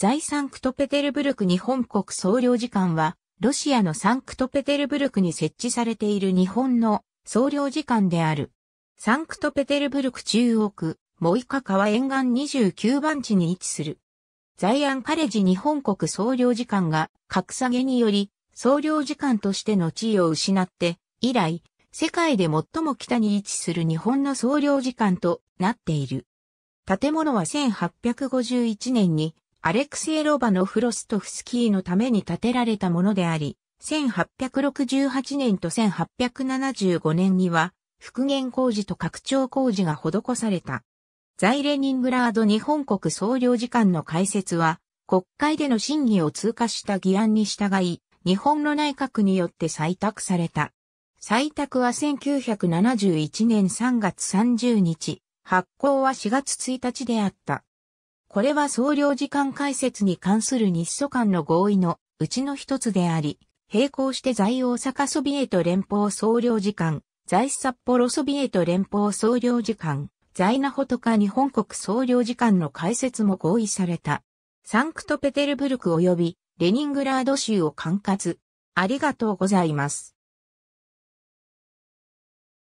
在サンクトペテルブルク日本国総領事館は、ロシアのサンクトペテルブルクに設置されている日本の総領事館である。サンクトペテルブルク中央区、モイカ川沿岸29番地に位置する。在安カレジ日本国総領事館が格下げにより、総領事館としての地位を失って、以来、世界で最も北に位置する日本の総領事館となっている。建物は1851年にアレクセイ・ロバのフロストフスキーのために建てられたものであり、1868年と1875年には、復元工事と拡張工事が施された。在レニングラード日本国総領事館の開設は、国会での審議を通過した議案に従い、日本の内閣によって採択された。採択は1971年3月30日、発行は4月1日であった。これは総領事館開設に関する日ソ間の合意のうちの一つであり、並行して在大阪ソビエト連邦総領事館、在札幌ソビエト連邦総領事館、在那穂とか日本国総領事館の開設も合意された。サンクトペテルブルク及びレニングラード州を管轄。ありがとうございます。